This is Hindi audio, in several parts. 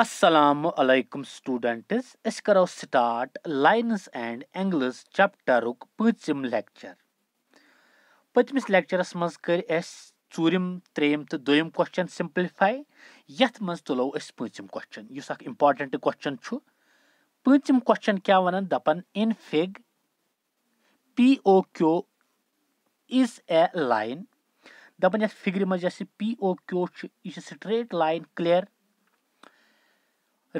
असलकुम स्टूडेंट्स इस करो start lines and angles chapter पंचम लेक्चर पतमस लेक्चरस मज कर चूरम त्रेम तो दुम क्वेश्चन सिंप्लिफाई ये तुलो पंचम क्वेश्चन इस इम्पार्टेंट क्वेश्चन पंचम क्वेश्चन क्या वन दपन in fig P O Q is A line दपन ये फिगर मज पी ओ क्यो यह स्ट्रेट लाइन क्लियर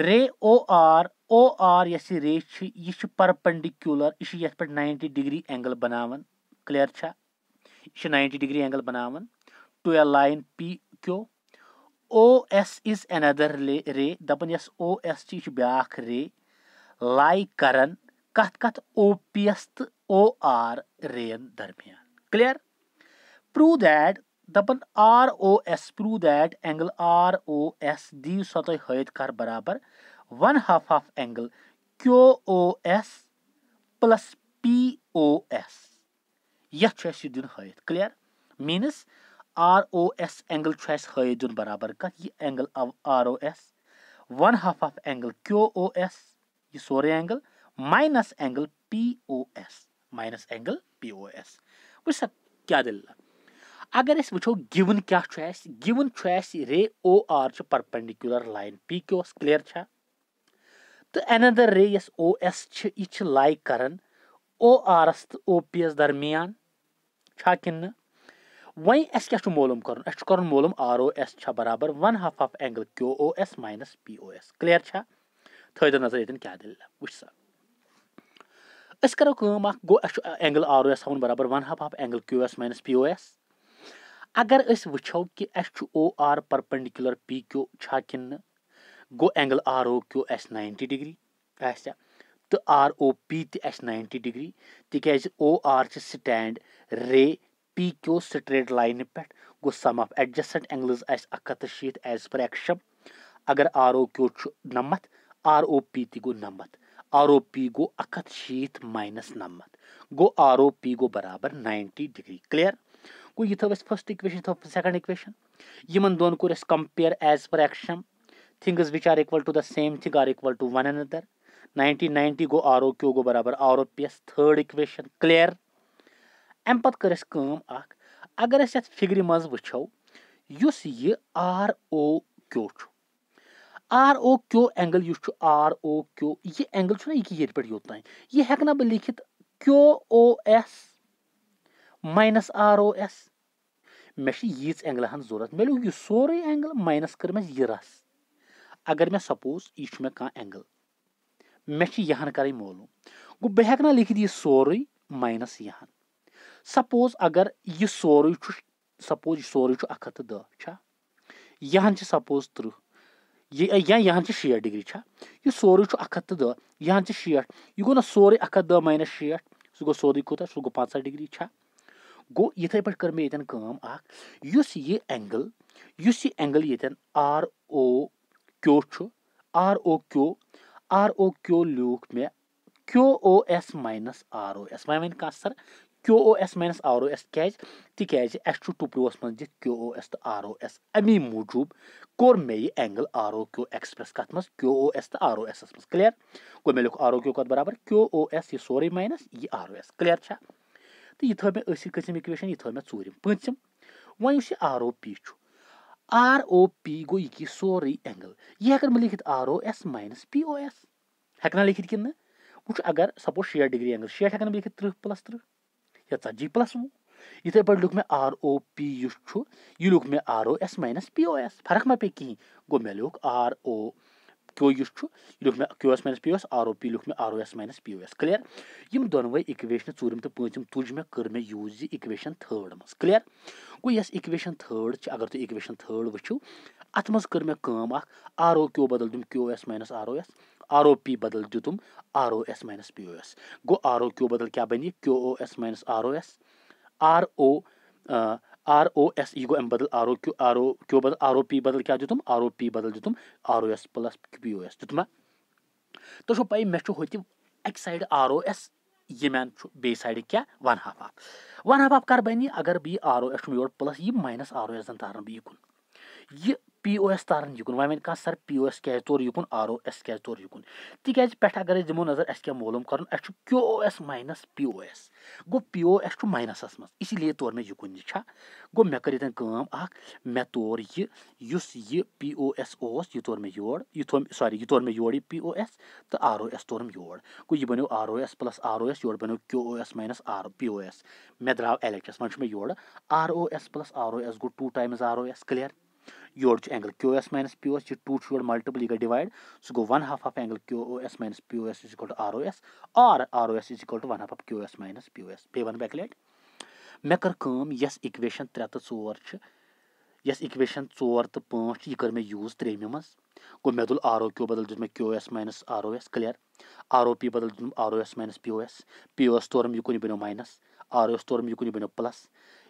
रे ओ आर ओ आर यह रे यह पर्पंडिकुलर यह पे नाइंटी डिग्री एंगल बनावन क्लियर छ यह नाइंटी डिग्री एंगल बनावन टू तो a line P Q O S is an other ले रे दपन यस ओ एस यह ब्या रे लाई करन कत कत ओ पी एस तो ओ आर रे यन दरमियान क्लियर प्रूव दैट दपन R O S prove that angle R O S दीव सो तुम कर बराबर one half of angle Q O S plus P O S ये दिन हयत clear minus R O S angle हयत दिन बराबर कत यह angle R O S one half of angle Q O S यह सोरे angle minus angle P O S minus angle P O S वह क्या दिल अगर अस वो गिवन क्या given ray O R perpendicular line P Q S clear छा तो एनदर रे यस ओ एस यह लाई कर ओ आरस तो ओ पी एस दरमियान छा कि वहीं अस क्या मालूम कर कर मालूम आर ओ एस छा बराबर one half of angle Q O S minus P O S clear छा थो नजर ये क्या दिल वु सा अस गो एंगल आर ओ एस हवन बराबर one half half angle Q S minus P O S اگر أسۍ وٕچھو کہِ اَسہِ چھُ او آر پٔرپنڈِکیوٗلر پی کیو چھا کِنہٕ نہٕ گوٚو اینٛگل آر او کیو اَسہِ ناینٹی ڈِگری آسیا تہٕ آر او پی تہِ اَسہِ ناینٹی ڈِگری تِکیازِ او آر چھِ سِٹینٛڈ رے پی کیو سٹریٹ لاینہِ پٮ۪ٹھ گوٚو سم آف ایڈجسٹنٹ اینٛگلٕز آسہِ اکھ ہَتھ تہٕ شیٖتھ ایز پر ایکشم اگر آر او کیو چھُ نَمَتھ آر او پی تہِ گوٚو نَمَتھ آر او پی گوٚو اکھ ہَتھ شیٖتھ ماینَس نَمَتھ گوٚو آر او پی گوٚو برابر ناینٹی ڈِگری کٕلیر गो यह थव फर्स्ट इक्वेशन थव सेकंड इक्वेशन इन दोन कोर compare as per axiom things which are equal to the same thing are equal to one other another ninety गो आर ओ क्यू गो बराबर R O P S third equation clear अम पत् कर अगर अत फिग्र मज वो उस यह R O Q R O Q angle यह आर ओ क्यू यह एंगल ना यह ये पे योत ये हेक बह लिखित Q O S minus R O S मे एंगल हन जरूरत मे यह सो एंगल माइनस कर मैं यह रस अगर मे सपोज यह मे कह एंगल मे यहन कर मालूम गो बह हेक ना यह सो माइनस यहन सपोज अगर यह सो सपोज यह अख हथ दह यहन सपोज त्रुह या यहन शे डिग्री यह सोरे अख हथ दह यहन शे यह गो ना सो अख दह माइनस शे सह गो सोरे कोत गो पंह डिग्री गो इथे पर कर्म येतन काम आ यस एंगल यस ये एंगल येतन R O Q R O Q R O Q look में Q O S minus R O S minus का सर Q O S minus R O S कैज ती कैज एस टू टुपरो एस मन ओ एस तो आर ओ एस अमी मूजूब कोर मे ये angle R O Q express कत मज क्यू ओ एस तो आर ओ एस मस क्लियर को मे लिख आर ओ क्यू कत बराबर क्यो ओ एस ये सोरे माइनस ये आर ओ एस क्लियर تہٕ یہِ تھٲو مےٚ أسۍ کٔژِم اِکویشَن یہِ تھٲو مےٚ ژوٗرِم پٲنٛژِم وۄنۍ یُس یہِ آر او پی چھُ آر او پی گوٚو یہِ کہِ سورُے اٮ۪نٛگٕل یہِ ہٮ۪کَن بہٕ لیٖکھِتھ R O S minus P O S ہٮ۪کنا لیٖکھِتھ کِنہٕ نہٕ وٕچھ اگر سپوز شیٹھ ڈِگری اٮ۪نٛگٕل شیٹھ ہٮ۪کَن بہٕ لیٖکھِتھ تٕرٛہ پٕلَس تٕرٛہ یا ژتجی پٕلَس وُہ یِتھَے پٲٹھۍ لیوٚکھ مےٚ آر او پی یُس چھُ یہِ لیوٚکھ مےٚ R O S minus P O S فرق ما پیٚیہِ کِہیٖنۍ گوٚو مےٚ لیوٚکھ آر او क्यू यस लिख मे Q S minus P S R O P लिख मे R O S minus P O S clear यम दोनवे इक्वेशन चूरम तो पंचम तुज मे कर मे यूज यह इक्वेशन थर्ड मज क्लियर गो यस इक्वेशन थर्ड अगर तुम इक्वेशन थर्ड वो अत मज कर मे कम आर ओ क्यू बदल दुम Q S minus R O S R O P बदल दुम R O S minus P O S गो आर ओ क्यू बदल क्या बन Q O S minus R O S R O R O S ई गो एम बदल R O Q R O Q बदल आर ओ पी बदल क्या दुम आर ओ पी बदल दुम R O S plus Q O S दितुमा तो पाई मे हि अक साइड आर ओ एस यमें बे साइड क्या वन हाफ आप वन हाफ आप कर बन अगर बी आर ओ एस यो प्लस यह माइनस आर ओ एस जन तारन बी कुन यह پی او ایس تارن یُکُن وۄنۍ وَنہِ کانٛہہ سَر پی او ایس کیٛازِ تور یُکُن آر او ایس کیٛازِ تور یُکُن تِکیٛازِ پٮ۪ٹھ اگر أسۍ دِمو نظر اَسہِ کیٛاہ معلوم کَرُن اَسہِ چھُ Q O S minus P O S گوٚو پی او ایس چھُ ماینَسَس منٛز اسی لیے تور مےٚ یُکُن یہِ چھا گوٚو مےٚ کٔرِتھ کٲم اَکھ مےٚ تور یہِ یُس یہِ پی او ایس اوس یہِ تور مےٚ یور یہِ تھوٚو سوری یہِ تور مےٚ یور یہِ پی او ایس تہٕ آر او ایس تورُم یور گوٚو یہِ بَنیو R O S plus R O S یورٕ بَنیو Q O S minus R P O S مےٚ درٛاو ایل ایچ ایس وۄنۍ چھُ مےٚ یورٕ R O S plus R O S گوٚو two times R O S clear your angle Q S minus P O S यह टू यू मल्टीपल यह गई डिवाइड सो गो one half of angle Q O S minus P O S is equal to R O S और R O S is equal to one half of Q S minus P O S पे वन बैक लेट मे कर कम यस इक्वेशन त्रे तो चोर यस इक्वेशन चोर तो पाँच यह कर मे यूज त्रेम मज गो मे दुल आर ओ क्यू बदल दिन मे Q S minus R O S clear R O P बदल दिन R O S minus P O S P O S तोरम यह कुन बनो माइनस आर ओ एस तोरम यह कुन बनो प्लस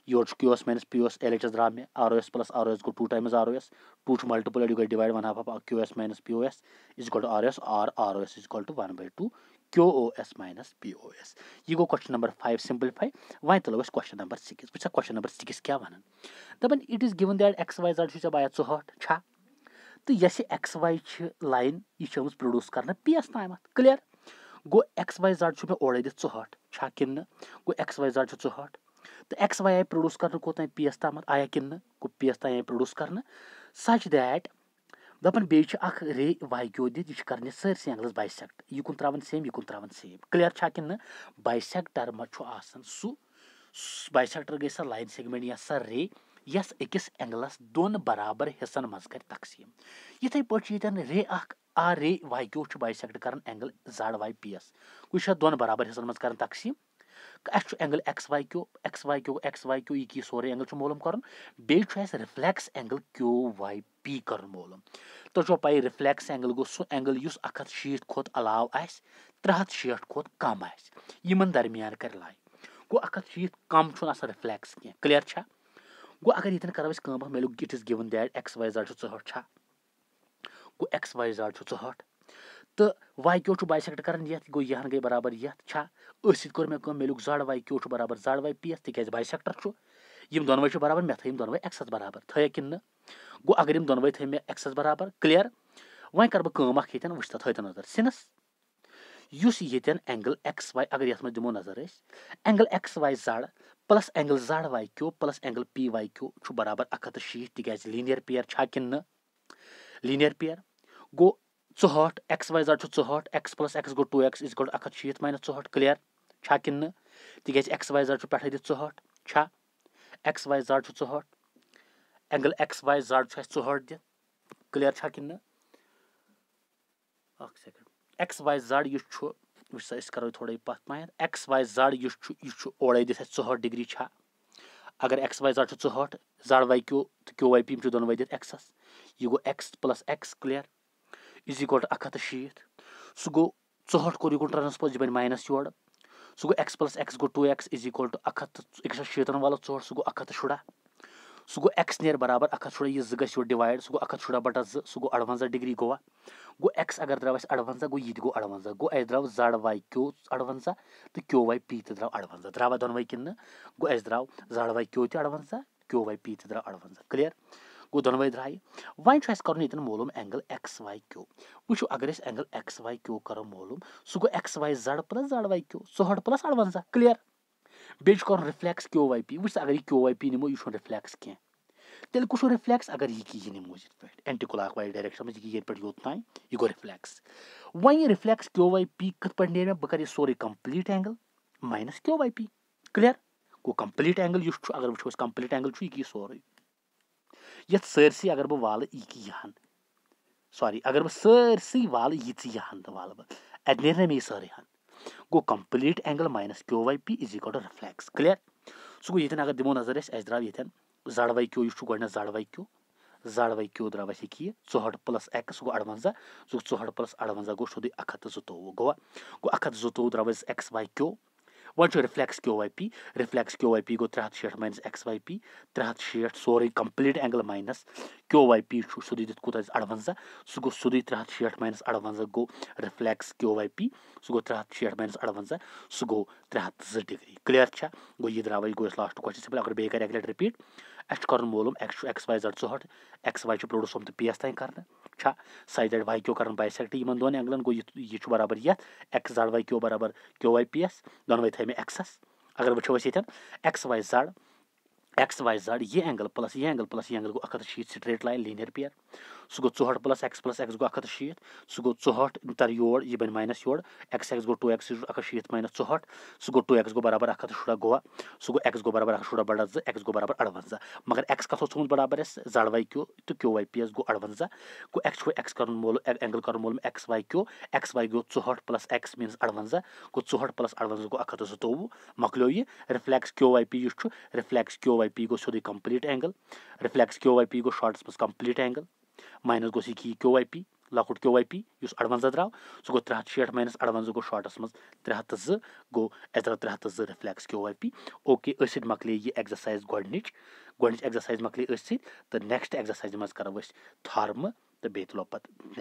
योर Q S minus P S L H S draw मे R S plus R S गो two times R S two multiple यू गई divide one half of Q S minus P O S is equal to R S R R S is equal to one by two Q O S minus P O S यह गो क्वेश्चन नंबर फाइव सिंप्लीफाई वह तलो क्वेश्चन नंबर सिक्स वह क्वेश्चन नंबर सिक्स क्या वन दपन it is given that X Y Z बाया चौहट छा तो यह एक्स वाई लाइन यह आम प्रोड्यूस कर पी एस तम क्लियर गो एक्स वाई जेड मे ओर दिख चौहट छा कि गो एक्स वाई जेड चौहट तो एक्स तो वाई आई प्रोड्यूस कर कौत पी एस तमत आया कि पी एस तय आई प्रोड्यूस कर सच दैट दपन बे रे वाक्यो दिख कर सरस एंगलस बाइसेकट यह कुन त्रा सेम यह त्रा सेम क्लियर कि बाइसेकटर मतान सु बाइसेकटर गई सर लाइन सेगमेंट या सर रे यस अकिस एंगलस दोन बराबर हिस्सन मज कर तकसीम इथे तो पेन रे आ रे वाक्यो बाइसेकट कर angle Z Y P S कुछ दोन बराबर हिस्सन मज कर तकसीम अस angle X Y Q X Y Q X Y Q यह सोरे एंगल मोलूम कर reflex angle Q Y P कर मोलूम तो जो पाई रिफ्लैक्स एंगल गो सो एंगल अख हथ शीट खोत अलाव त्रे हथ शेठ खोत कम आमन दरमियान कर लाइन गो अख हथ शीत कम रिफ्लैक्स कह क्लियर छा गो अगर ये करो मिलो it is given that X Y Z चौहट छा गो एक्स वाई जेड चौहट तो वाई क्यो बाइसेकट कर गो गई बराबर यथ सत कर मैं मिलूक जड वाई क्यो बराबर जड वाई पी एस तेज बाइसेकटर यम दोनव बराबर मे थम दोनव एक्सस बराबर थे कि गो अगर दोनव थे मे एक्सस बराबर क्लियर वह कर बहुमन वह थे नजर सिनस येन एंगल एक्स वाई अगर ये दमो नजर angle X Y Z plus angle Z Y Q plus angle P Y Q बराबर अखत् शीत तेज लीनियर पेयर छा कि लीनियर पेयर गो ژُہٲٹھ ایٚکٕس واے زَڈ چھُ ژُہٲٹھ ایٚکٕس پٕلَس ایٚکٕس گوٚو ٹوٗ ایٚکٕس اِز گوٚو اَکھ ہَتھ شیٖتھ ماینَس ژُہٲٹھ کٕلیر چھا کِنہٕ نہٕ تِکیٛازِ ایٚکٕس واے زَڈ چھُ پٮ۪ٹھٕے دِتھ ژُہٲٹھ چھا ایٚکٕس واے زَڈ چھُ ژُہٲٹھ اینٛگٕل ایٚکٕس واے زَڈ چھُ اَسہِ ژُہٲٹھ دِتھ کٕلیر چھا کِنہٕ نہٕ اَکھ سیٚکَنٛڈ ایٚکٕس واے زَڈ یُس چھُ وٕچھ سا أسۍ کَرو یہِ تھوڑا یہِ پَتھ پایَن ایٚکٕس واے زَڈ یُس چھُ یہِ چھُ اورَے دِتھ اَسہِ ژُہٲٹھ ڈِگری چھا اگر ایٚکٕس واے زَڈ چھُ ژُہٲٹھ زَڈ واے کیو تہٕ کیو واے پی یِم چھِ دۄنوَے دِتھ ایٚکسَس یہِ گوٚو X plus X clear is equal to اکھ ہَتھ تہٕ شیٖتھ سُہ گوٚو ژُہٲٹھ کوٚر یِکُن ٹرٛانسپوز یہِ بَنہِ ماینَس یورٕ سُہ گوٚو ایٚکٕس پٕلَس ایٚکٕس گوٚو two X is equal to اَکھ ہَتھ تہٕ أکِس چھِ شیٖتَن والہٕ ژُہٲٹھ سُہ گوٚو اَکھ ہَتھ تہٕ شُراہ سُہ گوٚو ایٚکٕس نیر برابر اَکھ ہَتھ شُراہ یہِ زٕ گژھِ یورٕ ڈِوایڈ سُہ گوٚو اَکھ ہَتھ شُراہ بَٹَس زٕ سُہ گوٚو اَروَنٛزاہ ڈِگری گوٚوا گوٚو ایٚکٕس اگر درٛاو اَسہِ اَروَنٛزاہ گوٚو یہِ تہِ گوٚو اَروَنٛزاہ گوٚو اَسہِ درٛاو زَڈ واے کیو اَروَنٛزاہ تہٕ کیو واے پی تہِ درٛاو اَروَنٛزاہ درٛاوا دۄنوَے کِنہٕ نہٕ گوٚو اَسہِ درٛاو زَڈ واے کیو تہِ اَروَنٛزاہ کیو واے پی تہِ درٛاو اَروَنٛزاہ کٕلیر گوٚو دۄنوَے درٛایہِ وۄنۍ چھُ اَسہِ کَرُن ییٚتٮ۪ن معلوٗم اینگل ایٚکٕس واے کیو وٕچھو اگر أسۍ اینگل ایٚکٕس واے کیو کَرو معلوٗم سُہ گوٚو X Y Z plus Z واے کیو ژُہٲٹھ پٕلَس اَروَنٛزاہ کٕلیر بیٚیہِ چھُ کَرُن رِفلیکٕس کیو واے پی وٕچھ اگر یہِ کیو واے پی نِمو یہِ چھُنہٕ رِفلیکٕس کینٛہہ تیٚلہِ کُس چھُ رِفلیکٕس اگر یہِ کہِ یہِ نِمو ییٚتہِ پٮ۪ٹھ اینٹی کُلاک وایز ڈایریٚکشن منٛز یہِ کہِ ییٚتہِ پٮ۪ٹھ یوٚت تام یہِ گوٚو رِفلیکٕس وۄنۍ یہِ رِفلیکٕس کیو واے پی کِتھ پٲٹھۍ نیرِ مےٚ بہٕ کَرٕ یہِ سورُے complete angle minus Q Y P clear گوٚو کَمپٕلیٖٹ اینگل یُس چھُ اگر وٕچھو أسۍ کَمپٕلیٖٹ اینگل چھُ یہِ کہِ یہِ سورُے यथ सारसी अगर बह वाल यह सॉरी अगर बह सारस वाल तो वाल बह अत मे सर हन गो complete angle minus Q Y P is equal to reflex clear सो गो ये अगर दिमो नजर अस द्राव ये जड़ वाई क्यो यह गोड जड़ वाई क्यो जड़ वाई क्यो द्राव अस ये चौहट प्लस एक्स गो अरवंजा सो चौहट प्लस अरवंजा गो सोद अख हथ गो गो अख हथ जोव द्राव अस एक्स वाई क्यो वन reflex Q Y P reflex Q Y P गो त्रे हाथ हठ माइनस एक्स वाई पी त्रे हथ शेठ सोरे complete angle minus Q Y P सो दूत अरवंजा सो गो सो त्रे हथ शेठ माइनस अरवंजा गो रिफ्लैक्स क्यो वाई पी सो गो त्रे हाथ शेठ माइनस अड़वंजा सो गो त्रे हथ जो डिग्री क्लियर गो यह द्राव गो लास्ट क्वेश्चन सिंपल अगर बे एक लिट रिपीट अच्छे करूँ मोलूम एक्स वाई जड़ ठ एक्स वाई प्रोड्यूस आम पी एस तय करना अच्छा। साइ जेड वाई क्यू करन बाइसेक्ट इन दोन एंगलन गो यह बराबर ये एक्स जड वाई क्यू बराबर क्यू वाई पी एस दोनवे थे एक्सस अगर वो ये X Y Z X Y Z ये एंगल प्लस ये एंगल प्लस ये एंगल गो अखत शीत स्ट्रेट लाइन लीनियर पेयर सू गुहट प्लस एक्स प्लस एक्स गो अखत शीत सू गुहट तर यो यह बन माइनस यो एक्स एक्स गो टू एक्स अखत शीत माइनस ुहट सू गो एक्स गो बराबर अखत शुरा गो सू एक्स गो बराबर अखत शुरा बड़ा जो गो बराबर अरवंजा मगर एक्स कथ थोमुत बराबर अस जड वाई क्यो तो क्यो वाई पी एस गो अरवंजा गो एक्स छो एक्स कर मोल एंगल कर मोल X Y Q X Y गो ुहट प्लस एक्स मीनस अड़वंजा गो ुहट प्लस अरवंजा गो अखत सतोवु मको यह reflex Q Y P reflex Q Y P गो सोई complete angle reflex Q Y P गो शॉर्ट्स मज कम्प्लीट एंगल ماینَس گوٚژھ یہِ کہِ یہِ کیو آی پی لۄکُٹ کیو آی پی یُس اَروَنٛزاہ درٛاو سُہ گوٚو ترٛےٚ ہَتھ شیٹھ ماینَس اَروَنٛزاہ گوٚو شاٹَس منٛز ترٛےٚ ہَتھ تہٕ زٕ گوٚو اَسہِ درٛاو ترٛےٚ ہَتھ تہٕ زٕ رِفلیکٕس کیو آی پی اوکے أسۍ سۭتۍ مۄکلے یہِ ایٚگزَرسایِز گۄڈنِچ گۄڈنِچ ایٚگزَرسایِز مۄکلے أسۍ سۭتۍ تہٕ نیٚکٕسٹ ایٚگزَرسایزِ منٛز کَرو أسۍ تھارمہٕ تہٕ بیٚیہِ تُلو پَتہٕ